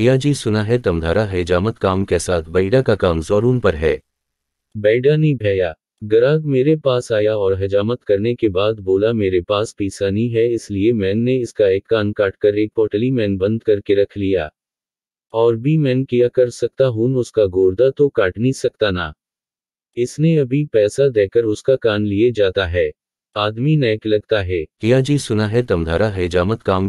या जी सुना है तमधारा है जामत काम के साथ बैडा का काम जोरून पर है बैडा नहीं भैया ग्राहक मेरे पास आया और हजामत करने के बाद बोला मेरे पास पीसा नहीं है इसलिए मैंने इसका एक कान काट कर एक पोटली मैन बंद करके रख लिया और भी मैन किया कर सकता हूं उसका गोर्दा तो काट नहीं सकता ना इसने अभी पैसा देकर उसका कान लिए जाता है आदमी नेक लगता है किया जी सुना है तमधारा है जामत काम